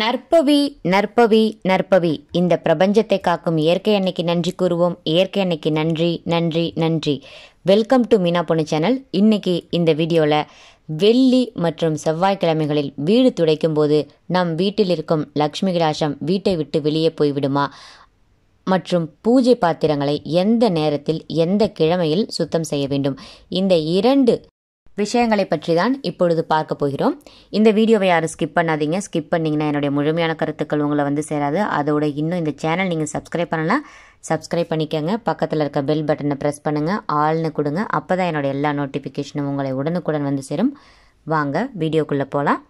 நற்பவி நற்பவி நற்பவி இந்த பிரபஞ்சத்தை காக்கும் இயற்கை அன்னைக்கு நன்றி கூறுவோம் இயற்கை அன்னைக்கு நன்றி நன்றி நன்றி வெல்கம் டு மீனா பொண்ணு சேனல் இன்னைக்கு இந்த வீடியோவில் வெள்ளி மற்றும் செவ்வாய்க்கிழமைகளில் வீடு துடைக்கும் போது நம் வீட்டில் இருக்கும் லக்ஷ்மி கிராசம் வீட்டை விட்டு வெளியே போய்விடுமா மற்றும் பூஜை பாத்திரங்களை எந்த நேரத்தில் எந்த கிழமையில் சுத்தம் செய்ய வேண்டும் இந்த இரண்டு விஷயங்களை பற்றி தான் இப்பொழுது பார்க்க போகிறோம் இந்த வீடியோவை யாரும் ஸ்கிப் பண்ணாதீங்க ஸ்கிப் பண்ணிங்கன்னா என்னுடைய முழுமையான கருத்துக்கள் உங்களை வந்து சேராது அதோட இன்னும் இந்த சேனல் நீங்கள் சப்ஸ்கிரைப் பண்ணலாம் சப்ஸ்கிரைப் பண்ணிக்கோங்க பக்கத்தில் இருக்க பெல் பட்டனை ப்ரெஸ் பண்ணுங்கள் ஆள்னு கொடுங்க அப்போ தான் என்னோடய எல்லா நோட்டிஃபிகேஷனும் உங்களை உடனுக்குடன் வந்து சேரும் வாங்க வீடியோக்குள்ளே போகலாம்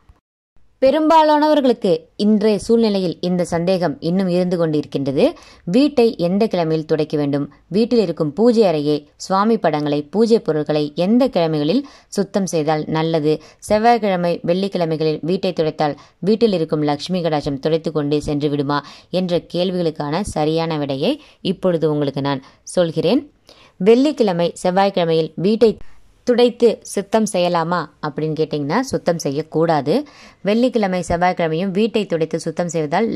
பெரும்பாலானவர்களுக்கு இன்றைய சூழ்நிலையில் இந்த சந்தேகம் இன்னும் இருந்து கொண்டிருக்கின்றது வீட்டை எந்த கிழமையில் துடைக்க வேண்டும் வீட்டில் இருக்கும் பூஜை அறையை சுவாமி படங்களை பூஜை பொருட்களை எந்த கிழமைகளில் சுத்தம் செய்தால் நல்லது செவ்வாய்க்கிழமை வெள்ளிக்கிழமைகளில் வீட்டை துடைத்தால் வீட்டில் இருக்கும் லக்ஷ்மி கடாசம் துடைத்து கொண்டே சென்று விடுமா என்ற கேள்விகளுக்கான சரியான விடையை இப்பொழுது உங்களுக்கு நான் சொல்கிறேன் வெள்ளிக்கிழமை செவ்வாய்க்கிழமையில் வீட்டை துடைத்து சுத்தம் செய்யலாமா அப்படின்னு கேட்டிங்கன்னா சுத்தம் செய்யக்கூடாது வெள்ளிக்கிழமை செவ்வாய்க்கிழமையும் வீட்டை துடைத்து சுத்தம் செய்வதால்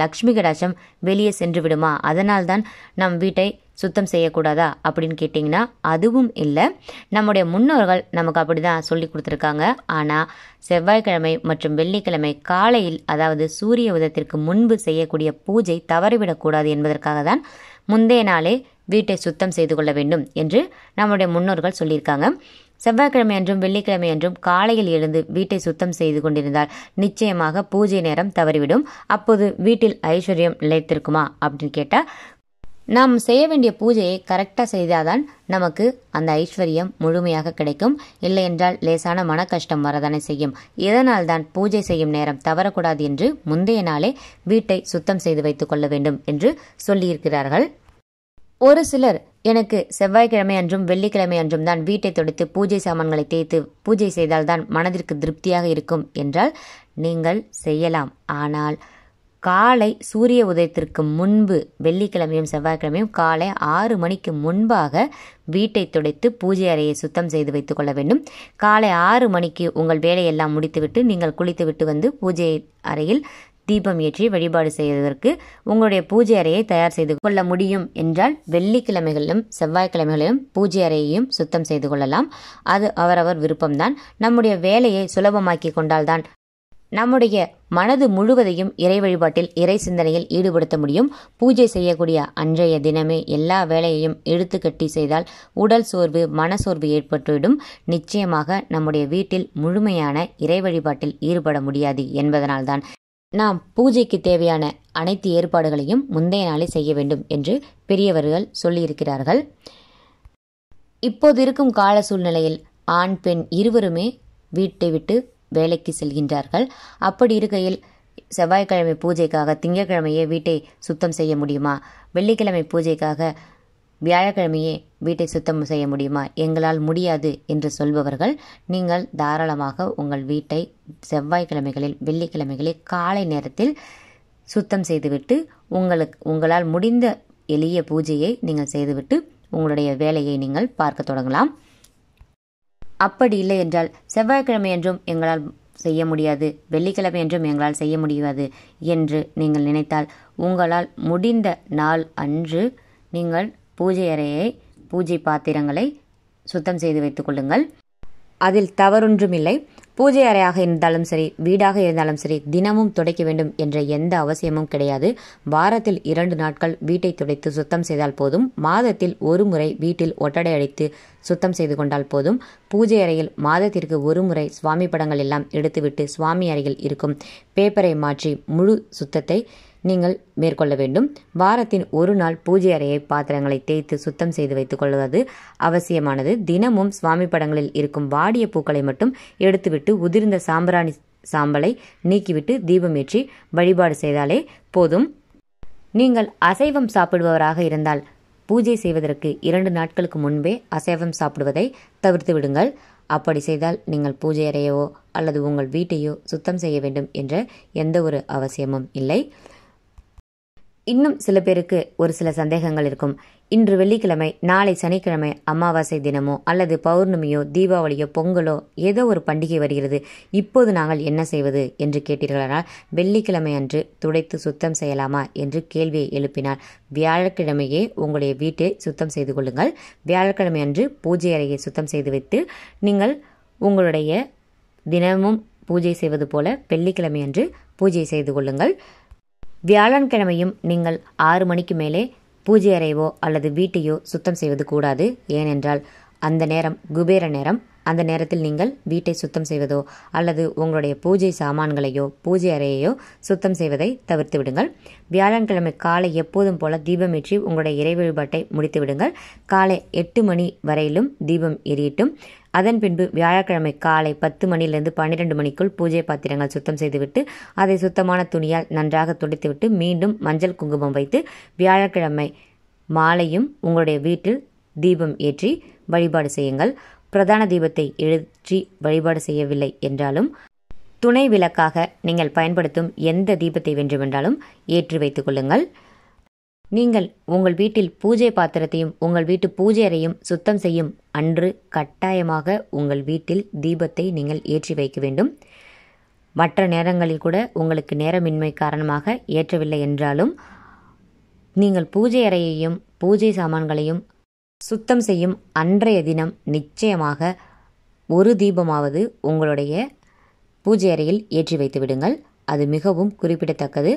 லக்ஷ்மி கடாட்சம் வெளியே சென்று விடுமா அதனால்தான் நம் வீட்டை சுத்தம் செய்யக்கூடாதா அப்படின்னு கேட்டிங்கன்னா அதுவும் இல்லை நம்முடைய முன்னோர்கள் நமக்கு அப்படி தான் சொல்லி கொடுத்துருக்காங்க ஆனால் செவ்வாய்க்கிழமை மற்றும் வெள்ளிக்கிழமை காலையில் அதாவது சூரிய உதத்திற்கு முன்பு செய்யக்கூடிய பூஜை தவறிவிடக்கூடாது என்பதற்காக தான் முந்தைய நாளே வீட்டை சுத்தம் செய்து கொள்ள வேண்டும் என்று நம்முடைய முன்னோர்கள் சொல்லியிருக்காங்க செவ்வாய்க்கிழமை என்றும் வெள்ளிக்கிழமை என்றும் காலையில் எழுந்து வீட்டை சுத்தம் செய்து கொண்டிருந்தால் நிச்சயமாக பூஜை நேரம் தவறிவிடும் அப்போது வீட்டில் ஐஸ்வர்யம் நிலைத்திருக்குமா அப்படின்னு கேட்டால் நாம் செய்ய வேண்டிய பூஜையை கரெக்டாக செய்தாதான் நமக்கு அந்த ஐஸ்வர்யம் முழுமையாக கிடைக்கும் இல்லை என்றால் லேசான மன கஷ்டம் வரதானே செய்யும் இதனால் தான் பூஜை செய்யும் நேரம் தவறக்கூடாது என்று முந்தைய நாளே வீட்டை சுத்தம் செய்து வைத்துக் கொள்ள வேண்டும் என்று சொல்லியிருக்கிறார்கள் ஒரு சிலர் எனக்கு செவ்வாய்க்கிழமை அன்றும் வெள்ளிக்கிழமை அன்றும் தான் வீட்டை தொடுத்து பூஜை சாமான்களை தேய்த்து பூஜை செய்தால்தான் மனதிற்கு திருப்தியாக இருக்கும் என்றால் நீங்கள் செய்யலாம் ஆனால் காலை சூரிய உதயத்திற்கு முன்பு வெள்ளிக்கிழமையும் செவ்வாய்க்கிழமையும் காலை ஆறு மணிக்கு முன்பாக வீட்டை துடைத்து பூஜை அறையை சுத்தம் செய்து வைத்துக்கொள்ள வேண்டும் காலை ஆறு மணிக்கு உங்கள் வேலையெல்லாம் முடித்துவிட்டு நீங்கள் குளித்துவிட்டு வந்து பூஜை அறையில் தீபம் ஏற்றி வழிபாடு செய்வதற்கு உங்களுடைய பூஜை அறையை தயார் செய்து கொள்ள முடியும் என்றால் வெள்ளிக்கிழமைகளிலும் செவ்வாய்க்கிழமைகளிலும் பூஜை அறையையும் சுத்தம் செய்து கொள்ளலாம் அது அவரவர் விருப்பம்தான் நம்முடைய வேலையை சுலபமாக்கி கொண்டால்தான் நம்முடைய மனது முழுவதையும் இறை வழிபாட்டில் இறை சிந்தனையில் ஈடுபடுத்த முடியும் பூஜை செய்யக்கூடிய அன்றைய தினமே எல்லா வேலையையும் இழுத்து கட்டி செய்தால் உடல் சோர்வு மனசோர்வு ஏற்பட்டுவிடும் நிச்சயமாக நம்முடைய வீட்டில் முழுமையான இறை வழிபாட்டில் ஈடுபட முடியாது என்பதனால்தான் நாம் பூஜைக்கு தேவையான அனைத்து ஏற்பாடுகளையும் முந்தைய நாளே செய்ய வேண்டும் என்று பெரியவர்கள் சொல்லியிருக்கிறார்கள் இப்போது இருக்கும் கால சூழ்நிலையில் ஆண் பெண் இருவருமே வீட்டை விட்டு வேலைக்கு செல்கின்றார்கள் அப்படி இருக்கையில் செவ்வாய்க்கிழமை பூஜைக்காக திங்கட்கிழமையே வீட்டை சுத்தம் செய்ய முடியுமா வெள்ளிக்கிழமை பூஜைக்காக வியாழக்கிழமையே வீட்டை சுத்தம் செய்ய முடியுமா எங்களால் முடியாது என்று சொல்பவர்கள் நீங்கள் தாராளமாக உங்கள் வீட்டை செவ்வாய்க்கிழமைகளில் வெள்ளிக்கிழமைகளில் காலை நேரத்தில் சுத்தம் செய்துவிட்டு உங்களுக்கு உங்களால் முடிந்த எளிய பூஜையை நீங்கள் செய்துவிட்டு உங்களுடைய வேலையை நீங்கள் பார்க்க தொடங்கலாம் அப்படி இல்லை என்றால் செவ்வாய்க்கிழமை என்றும் எங்களால் செய்ய முடியாது வெள்ளிக்கிழமை என்றும் எங்களால் செய்ய முடியாது என்று நீங்கள் நினைத்தால் உங்களால் முடிந்த நாள் அன்று நீங்கள் பூஜை அறையை பூஜை பாத்திரங்களை சுத்தம் செய்து வைத்துக் கொள்ளுங்கள் அதில் தவறொன்றுமில்லை பூஜை அறையாக இருந்தாலும் சரி வீடாக இருந்தாலும் சரி தினமும் துடைக்க வேண்டும் என்ற எந்த அவசியமும் கிடையாது வாரத்தில் இரண்டு நாட்கள் வீட்டை துடைத்து சுத்தம் செய்தால் போதும் மாதத்தில் ஒரு முறை வீட்டில் ஒட்டடை அடித்து சுத்தம் செய்து கொண்டால் போதும் பூஜை அறையில் மாதத்திற்கு ஒரு முறை சுவாமி படங்கள் எல்லாம் எடுத்துவிட்டு சுவாமி அறையில் இருக்கும் பேப்பரை மாற்றி முழு சுத்தத்தை நீங்கள் மேற்கொள்ள வேண்டும் வாரத்தின் ஒரு நாள் பூஜை அறையை பாத்திரங்களை தேய்த்து சுத்தம் செய்து வைத்துக் கொள்வது அவசியமானது தினமும் சுவாமி படங்களில் இருக்கும் வாடிய பூக்களை மட்டும் எடுத்துவிட்டு உதிர்ந்த சாம்பிராணி சாம்பலை நீக்கிவிட்டு தீபம் ஏற்றி வழிபாடு செய்தாலே போதும் நீங்கள் அசைவம் சாப்பிடுபவராக இருந்தால் பூஜை செய்வதற்கு இரண்டு நாட்களுக்கு முன்பே அசைவம் சாப்பிடுவதை தவிர்த்து விடுங்கள் அப்படி செய்தால் நீங்கள் பூஜை அறையவோ அல்லது உங்கள் வீட்டையோ சுத்தம் செய்ய வேண்டும் என்ற எந்த ஒரு அவசியமும் இல்லை இன்னும் சில பேருக்கு ஒரு சில சந்தேகங்கள் இருக்கும் இன்று வெள்ளிக்கிழமை நாளை சனிக்கிழமை அமாவாசை தினமோ அல்லது பௌர்ணமியோ தீபாவளியோ பொங்கலோ ஏதோ ஒரு பண்டிகை வருகிறது இப்போது நாங்கள் என்ன செய்வது என்று கேட்டீர்களானால் வெள்ளிக்கிழமை அன்று துடைத்து சுத்தம் செய்யலாமா என்று கேள்வியை எழுப்பினார் வியாழக்கிழமையே உங்களுடைய வீட்டை சுத்தம் செய்து கொள்ளுங்கள் வியாழக்கிழமை அன்று பூஜை அறையை சுத்தம் செய்து வைத்து நீங்கள் உங்களுடைய தினமும் பூஜை செய்வது போல வெள்ளிக்கிழமை அன்று பூஜை செய்து கொள்ளுங்கள் வியாழன்கிழமையும் நீங்கள் ஆறு மணிக்கு மேலே பூஜை அறைவோ அல்லது வீட்டையோ சுத்தம் செய்வது கூடாது ஏனென்றால் அந்த நேரம் குபேர நேரம் அந்த நேரத்தில் நீங்கள் வீட்டை சுத்தம் செய்வதோ அல்லது உங்களுடைய பூஜை சாமான்களையோ பூஜை அறையையோ சுத்தம் செய்வதை தவிர்த்து விடுங்கள் வியாழன்கிழமை காலை எப்போதும் போல தீபம் ஏற்றி உங்களுடைய இறை வழிபாட்டை முடித்து விடுங்கள் காலை எட்டு மணி வரையிலும் தீபம் எரியட்டும் அதன் பின்பு வியாழக்கிழமை காலை பத்து மணியிலிருந்து பன்னிரண்டு மணிக்குள் பூஜை பாத்திரங்கள் சுத்தம் செய்துவிட்டு அதை சுத்தமான துணியால் நன்றாக துடைத்துவிட்டு மீண்டும் மஞ்சள் குங்குமம் வைத்து வியாழக்கிழமை மாலையும் உங்களுடைய வீட்டில் தீபம் ஏற்றி வழிபாடு செய்யுங்கள் பிரதான தீபத்தை ஏற்றி வழிபாடு செய்யவில்லை என்றாலும் துணை விளக்காக நீங்கள் பயன்படுத்தும் எந்த தீபத்தை வேண்டுமென்றாலும் ஏற்றி வைத்துக் கொள்ளுங்கள் நீங்கள் உங்கள் வீட்டில் பூஜை பாத்திரத்தையும் உங்கள் வீட்டு பூஜை அறையும் சுத்தம் செய்யும் அன்று கட்டாயமாக உங்கள் வீட்டில் தீபத்தை நீங்கள் ஏற்றி வைக்க வேண்டும் மற்ற நேரங்களில் கூட உங்களுக்கு நேரமின்மை காரணமாக ஏற்றவில்லை என்றாலும் நீங்கள் பூஜை அறையையும் பூஜை சாமான்களையும் சுத்தம் செய்யும் அன்றைய தினம் நிச்சயமாக ஒரு தீபமாவது உங்களுடைய பூஜை அறையில் ஏற்றி வைத்து விடுங்கள் அது மிகவும் குறிப்பிடத்தக்கது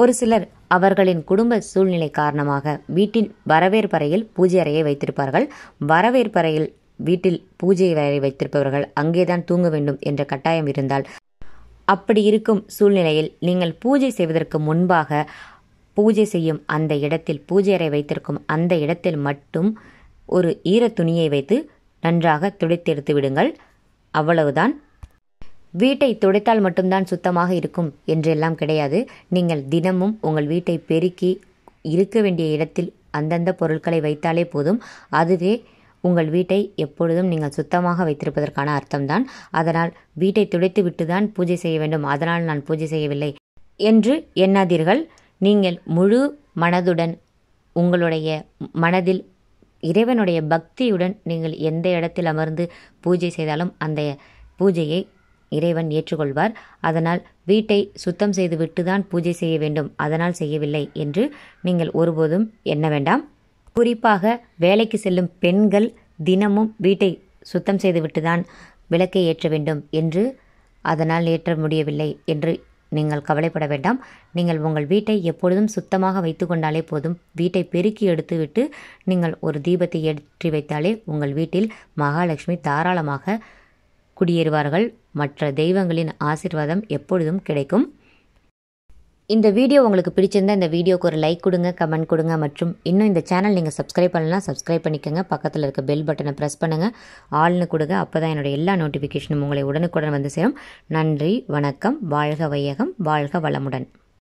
ஒரு சிலர் அவர்களின் குடும்ப சூழ்நிலை காரணமாக வீட்டின் வரவேற்பறையில் பூஜை அறையை வைத்திருப்பார்கள் வரவேற்பறையில் வீட்டில் பூஜை அறை வைத்திருப்பவர்கள் அங்கேதான் தூங்க வேண்டும் என்ற கட்டாயம் இருந்தால் அப்படி இருக்கும் சூழ்நிலையில் நீங்கள் பூஜை செய்வதற்கு முன்பாக பூஜை செய்யும் அந்த இடத்தில் பூஜை அறை வைத்திருக்கும் அந்த இடத்தில் மட்டும் ஒரு ஈர துணியை வைத்து நன்றாக துடைத்தெடுத்து விடுங்கள் அவ்வளவுதான் வீட்டை துடைத்தால் மட்டும்தான் சுத்தமாக இருக்கும் என்றெல்லாம் கிடையாது நீங்கள் தினமும் உங்கள் வீட்டை பெருக்கி இருக்க வேண்டிய இடத்தில் அந்தந்த பொருட்களை வைத்தாலே போதும் அதுவே உங்கள் வீட்டை எப்பொழுதும் நீங்கள் சுத்தமாக வைத்திருப்பதற்கான அர்த்தம்தான் அதனால் வீட்டை துடைத்து விட்டு தான் பூஜை செய்ய வேண்டும் அதனால் நான் பூஜை செய்யவில்லை என்று எண்ணாதீர்கள் நீங்கள் முழு மனதுடன் உங்களுடைய மனதில் இறைவனுடைய பக்தியுடன் நீங்கள் எந்த இடத்தில் அமர்ந்து பூஜை செய்தாலும் அந்த பூஜையை இறைவன் ஏற்றுக்கொள்வார் அதனால் வீட்டை சுத்தம் செய்துவிட்டு தான் பூஜை செய்ய வேண்டும் அதனால் செய்யவில்லை என்று நீங்கள் ஒருபோதும் எண்ண வேண்டாம் குறிப்பாக வேலைக்கு செல்லும் பெண்கள் தினமும் வீட்டை சுத்தம் செய்துவிட்டு தான் விளக்கை ஏற்ற வேண்டும் என்று அதனால் ஏற்ற முடியவில்லை என்று நீங்கள் கவலைப்பட வேண்டாம் நீங்கள் உங்கள் வீட்டை எப்பொழுதும் சுத்தமாக வைத்து கொண்டாலே போதும் வீட்டை பெருக்கி எடுத்துவிட்டு நீங்கள் ஒரு தீபத்தை ஏற்றி வைத்தாலே உங்கள் வீட்டில் மகாலட்சுமி தாராளமாக குடியேறுவார்கள் மற்ற தெய்வங்களின் ஆசிர்வாதம் எப்பொழுதும் கிடைக்கும் இந்த வீடியோ உங்களுக்கு பிடிச்சிருந்தால் இந்த வீடியோக்கு ஒரு லைக் கொடுங்க கமெண்ட் கொடுங்க மற்றும் இன்னும் இந்த சேனல் நீங்கள் சப்ஸ்கிரைப் பண்ணலாம் சப்ஸ்கிரைப் பண்ணிக்கோங்க பக்கத்தில் இருக்க பெல் பட்டனை ப்ரெஸ் பண்ணுங்கள் ஆள்னு கொடுங்க அப்போ தான் என்னுடைய எல்லா நோட்டிஃபிகேஷனும் உங்களை உடனுக்குடன் வந்து சேரும் நன்றி வணக்கம் வாழ்க வையகம் வாழ்க வளமுடன்